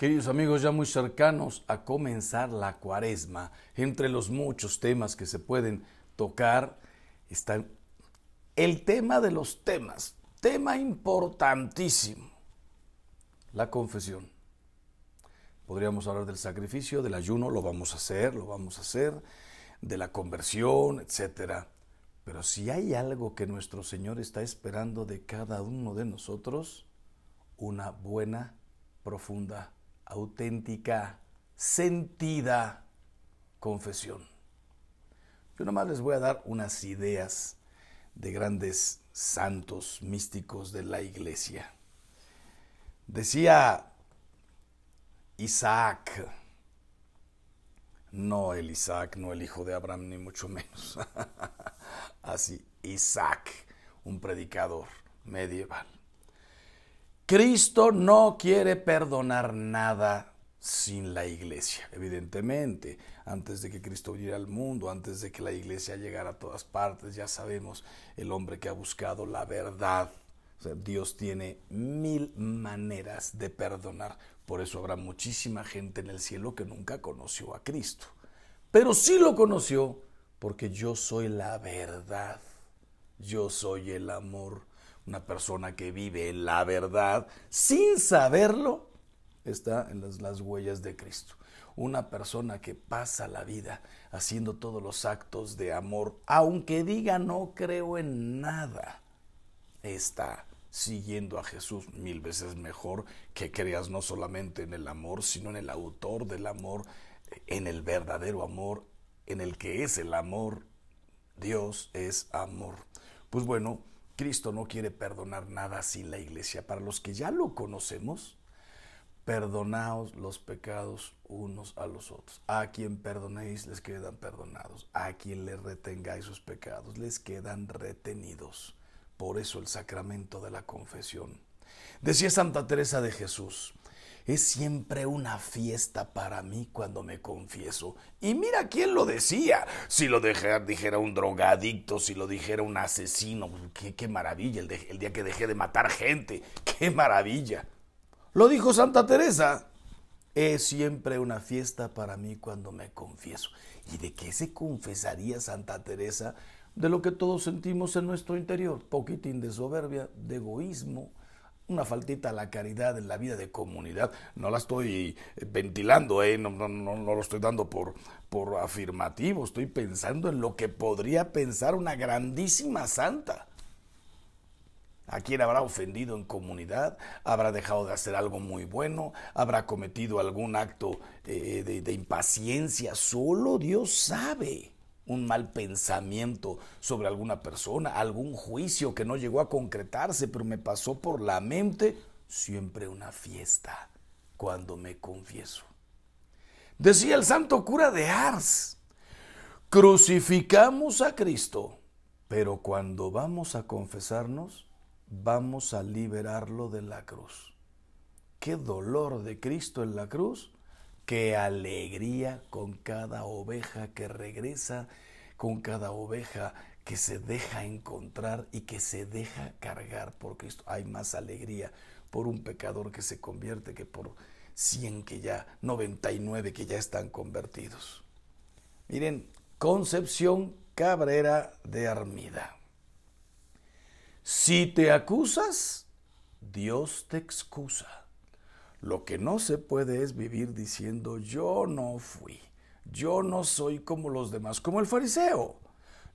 Queridos amigos ya muy cercanos a comenzar la cuaresma, entre los muchos temas que se pueden tocar está el tema de los temas, tema importantísimo, la confesión. Podríamos hablar del sacrificio, del ayuno, lo vamos a hacer, lo vamos a hacer, de la conversión, etc. Pero si hay algo que nuestro Señor está esperando de cada uno de nosotros, una buena, profunda auténtica, sentida confesión. Yo nomás les voy a dar unas ideas de grandes santos místicos de la iglesia. Decía Isaac, no el Isaac, no el hijo de Abraham, ni mucho menos. Así, Isaac, un predicador medieval. Cristo no quiere perdonar nada sin la iglesia, evidentemente. Antes de que Cristo viniera al mundo, antes de que la iglesia llegara a todas partes, ya sabemos el hombre que ha buscado la verdad. Dios tiene mil maneras de perdonar. Por eso habrá muchísima gente en el cielo que nunca conoció a Cristo. Pero sí lo conoció porque yo soy la verdad. Yo soy el amor una persona que vive la verdad sin saberlo está en las, las huellas de Cristo. Una persona que pasa la vida haciendo todos los actos de amor, aunque diga no creo en nada, está siguiendo a Jesús mil veces mejor que creas no solamente en el amor, sino en el autor del amor, en el verdadero amor, en el que es el amor. Dios es amor. Pues bueno, Cristo no quiere perdonar nada sin la iglesia. Para los que ya lo conocemos, perdonaos los pecados unos a los otros. A quien perdonéis les quedan perdonados. A quien le retengáis sus pecados les quedan retenidos. Por eso el sacramento de la confesión. Decía Santa Teresa de Jesús, es siempre una fiesta para mí cuando me confieso. Y mira quién lo decía. Si lo dijera un drogadicto, si lo dijera un asesino, qué, maravilla, el día que dejé de matar gente, qué maravilla. Lo dijo Santa Teresa. Es siempre una fiesta para mí cuando me confieso. ¿Y de qué se confesaría Santa Teresa? De lo que todos sentimos en nuestro interior. Poquitín de soberbia, de egoísmo, una faltita a la caridad en la vida de comunidad. No la estoy eh, ventilando, eh, no, lo estoy dando por, por afirmativo, estoy pensando en lo que podría pensar una grandísima santa. ¿A quien habrá ofendido en comunidad? ¿Habrá dejado de hacer algo muy bueno? ¿Habrá cometido algún acto eh, de, de impaciencia? Solo Dios sabe un mal pensamiento sobre alguna persona, algún juicio que no llegó a concretarse, pero me pasó por la mente, siempre una fiesta cuando me confieso. Decía el santo cura de Ars, crucificamos a Cristo, pero cuando vamos a confesarnos, vamos a liberarlo de la cruz. ¿Qué dolor de Cristo en la cruz? Qué alegría con cada oveja que regresa, con cada oveja que se deja encontrar y que se deja cargar por Cristo. Hay más alegría por un pecador que se convierte que por 100 que ya, 99 que ya están convertidos. Miren, Concepción Cabrera de Armida. Si te acusas, Dios te excusa. Lo que no se puede es vivir diciendo yo no fui, yo no soy como los demás, como el fariseo.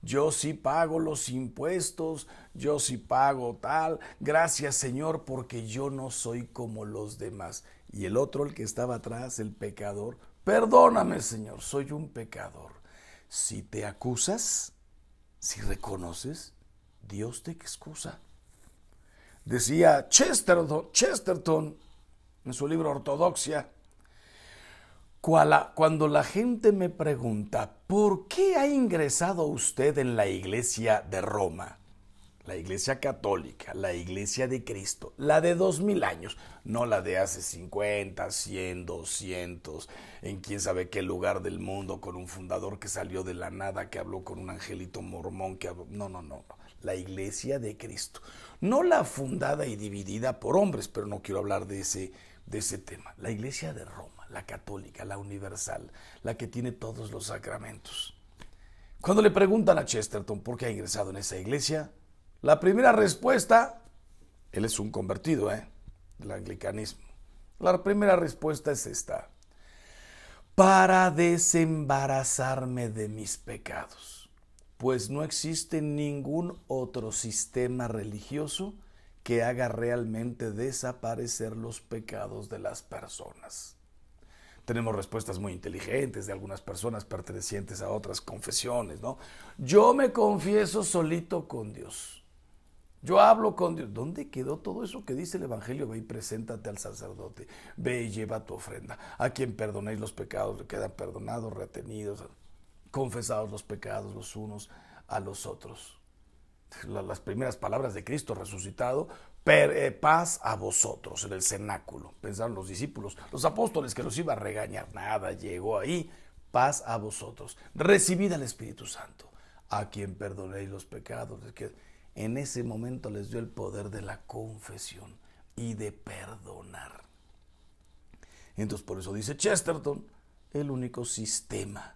Yo sí pago los impuestos, yo sí pago tal, gracias Señor porque yo no soy como los demás. Y el otro, el que estaba atrás, el pecador, perdóname Señor, soy un pecador. Si te acusas, si reconoces, Dios te excusa. Decía Chesterton, Chesterton en su libro Ortodoxia, cuando la gente me pregunta, ¿por qué ha ingresado usted en la iglesia de Roma? La iglesia católica, la iglesia de Cristo, la de dos mil años, no la de hace 50, 100, 200, en quién sabe qué lugar del mundo, con un fundador que salió de la nada, que habló con un angelito mormón, que no, no, no. La iglesia de Cristo. No la fundada y dividida por hombres, pero no quiero hablar de ese, de ese tema. La iglesia de Roma, la católica, la universal, la que tiene todos los sacramentos. Cuando le preguntan a Chesterton por qué ha ingresado en esa iglesia, la primera respuesta, él es un convertido, ¿eh? El anglicanismo. La primera respuesta es esta. Para desembarazarme de mis pecados, pues no existe ningún otro sistema religioso que haga realmente desaparecer los pecados de las personas. Tenemos respuestas muy inteligentes de algunas personas pertenecientes a otras confesiones, ¿no? Yo me confieso solito con Dios. Yo hablo con Dios. ¿Dónde quedó todo eso que dice el Evangelio? Ve y preséntate al sacerdote. Ve y lleva tu ofrenda. A quien perdonéis los pecados, le quedan perdonados, retenidos, confesados los pecados los unos a los otros las primeras palabras de Cristo resucitado, eh, paz a vosotros en el cenáculo, pensaron los discípulos, los apóstoles que los iba a regañar, nada, llegó ahí, paz a vosotros, recibid al Espíritu Santo, a quien perdonéis los pecados, que en ese momento les dio el poder de la confesión y de perdonar. Entonces por eso dice Chesterton, el único sistema,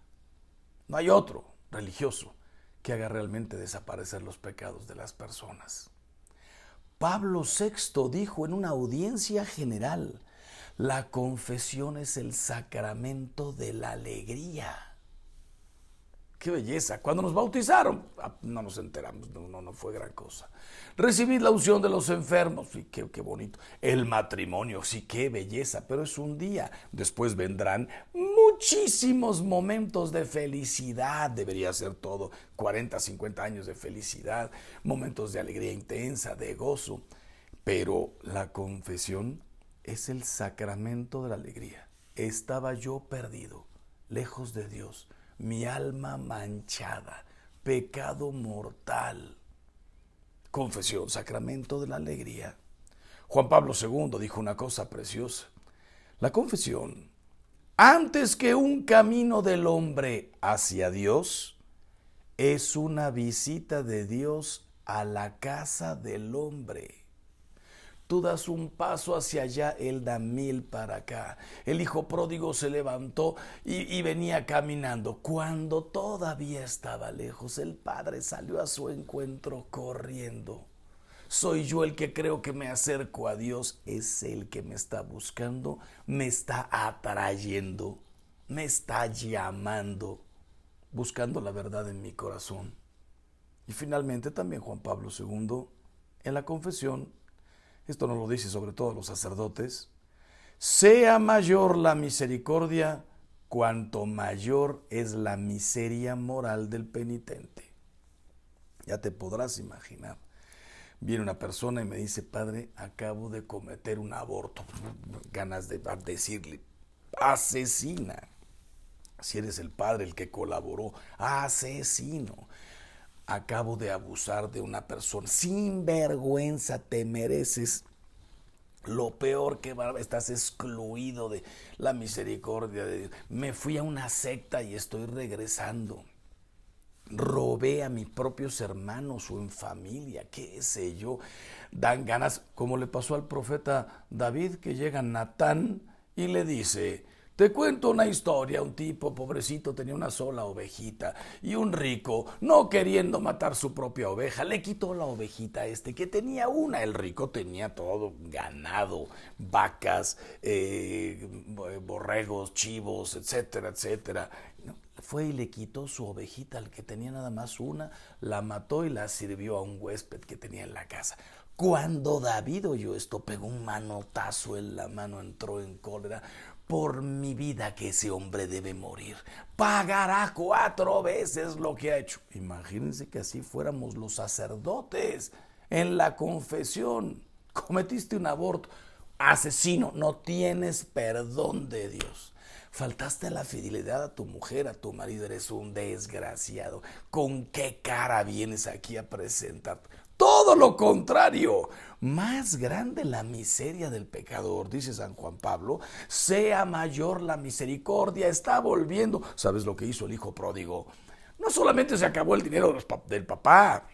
no hay otro religioso que haga realmente desaparecer los pecados de las personas. Pablo VI dijo en una audiencia general, la confesión es el sacramento de la alegría. Qué belleza. Cuando nos bautizaron, ah, no nos enteramos, no, no, fue gran cosa. Recibí la unción de los enfermos, y qué, qué bonito. El matrimonio, sí, qué belleza, pero es un día. Después vendrán muchísimos momentos de felicidad, debería ser todo. 40, 50 años de felicidad, momentos de alegría intensa, de gozo. Pero la confesión es el sacramento de la alegría. Estaba yo perdido, lejos de Dios mi alma manchada, pecado mortal. Confesión, sacramento de la alegría. Juan Pablo II dijo una cosa preciosa. La confesión, antes que un camino del hombre hacia Dios, es una visita de Dios a la casa del hombre. Tú das un paso hacia allá, Él da mil para acá. El hijo pródigo se levantó y, venía caminando. Cuando todavía estaba lejos, el padre salió a su encuentro corriendo. Soy yo el que creo que me acerco a Dios, es el que me está buscando, me está atrayendo, me está llamando, buscando la verdad en mi corazón. Y finalmente también Juan Pablo II, en la confesión, esto nos lo dice sobre todo los sacerdotes, sea mayor la misericordia cuanto mayor es la miseria moral del penitente. Ya te podrás imaginar. Viene una persona y me dice, padre, acabo de cometer un aborto. Ganas de decirle, asesina. Si eres el padre el que colaboró, asesino acabo de abusar de una persona. Sin vergüenza te mereces lo peor que va, estás excluido de la misericordia de Dios. Me fui a una secta y estoy regresando. Robé a mis propios hermanos o en familia, qué sé yo. Dan ganas, como le pasó al profeta David, que llega Natán y le dice, te cuento una historia, un tipo pobrecito tenía una sola ovejita y un rico, no queriendo matar su propia oveja, le quitó la ovejita a este que tenía una, el rico tenía todo, ganado, vacas, eh, borregos, chivos, etcétera, etcétera. Fue y le quitó su ovejita al que tenía nada más una, la mató y la sirvió a un huésped que tenía en la casa. Cuando David oyó esto, pegó un manotazo en la mano, entró en cólera, por mi vida que ese hombre debe morir. Pagará cuatro veces lo que ha hecho. Imagínense que así fuéramos los sacerdotes en la confesión. Cometiste un aborto, asesino, no tienes perdón de Dios. Faltaste a la fidelidad a tu mujer, a tu marido, eres un desgraciado. ¿Con qué cara vienes aquí a presentarte? todo lo contrario. Más grande la miseria del pecador, dice San Juan Pablo, sea mayor la misericordia, está volviendo. ¿Sabes lo que hizo el hijo pródigo? No solamente se acabó el dinero del papá,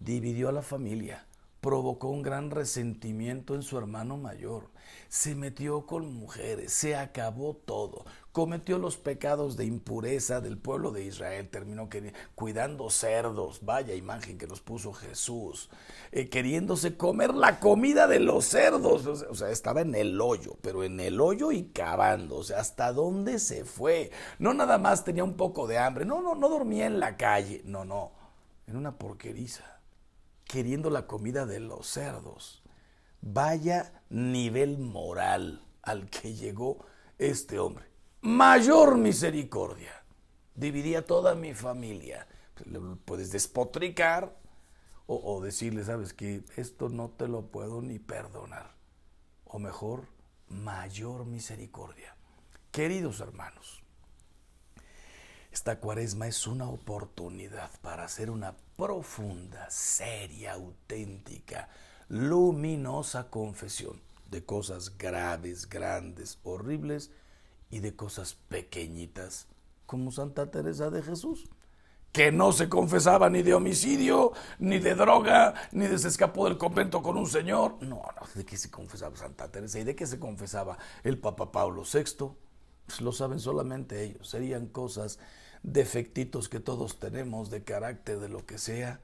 dividió a la familia provocó un gran resentimiento en su hermano mayor. Se metió con mujeres, se acabó todo, cometió los pecados de impureza del pueblo de Israel, terminó cuidando cerdos, vaya imagen que nos puso Jesús, eh, queriéndose comer la comida de los cerdos, o sea, estaba en el hoyo, pero en el hoyo y cavando, o sea, hasta dónde se fue. No nada más tenía un poco de hambre, no, no, no dormía en la calle, no, no, en una porqueriza queriendo la comida de los cerdos. Vaya nivel moral al que llegó este hombre. Mayor misericordia. Dividí toda mi familia. Pues, puedes despotricar o, o decirle, sabes que esto no te lo puedo ni perdonar. O mejor, mayor misericordia. Queridos hermanos, esta cuaresma es una oportunidad para hacer una profunda, seria, auténtica, luminosa confesión de cosas graves, grandes, horribles y de cosas pequeñitas, como Santa Teresa de Jesús, que no se confesaba ni de homicidio, ni de droga, ni de se escapó del convento con un señor. No, no, ¿de qué se confesaba Santa Teresa y de qué se confesaba el Papa Pablo VI? Pues lo saben solamente ellos, serían cosas defectitos que todos tenemos de carácter, de lo que sea,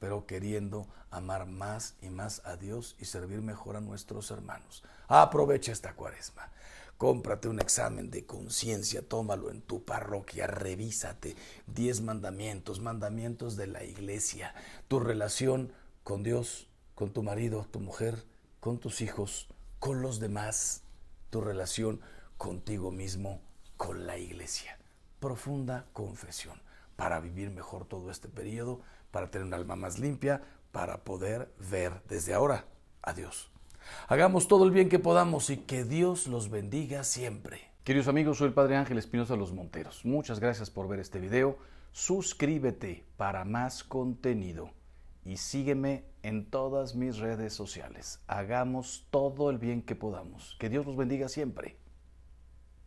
pero queriendo amar más y más a Dios y servir mejor a nuestros hermanos. Aprovecha esta cuaresma. Cómprate un examen de conciencia, tómalo en tu parroquia, revísate. Diez mandamientos, mandamientos de la iglesia, tu relación con Dios, con tu marido, tu mujer, con tus hijos, con los demás, tu relación contigo mismo, con la iglesia profunda confesión para vivir mejor todo este periodo, para tener un alma más limpia, para poder ver desde ahora adiós Hagamos todo el bien que podamos y que Dios los bendiga siempre. Queridos amigos, soy el Padre Ángel Espinosa Los Monteros. Muchas gracias por ver este video. Suscríbete para más contenido y sígueme en todas mis redes sociales. Hagamos todo el bien que podamos. Que Dios los bendiga siempre.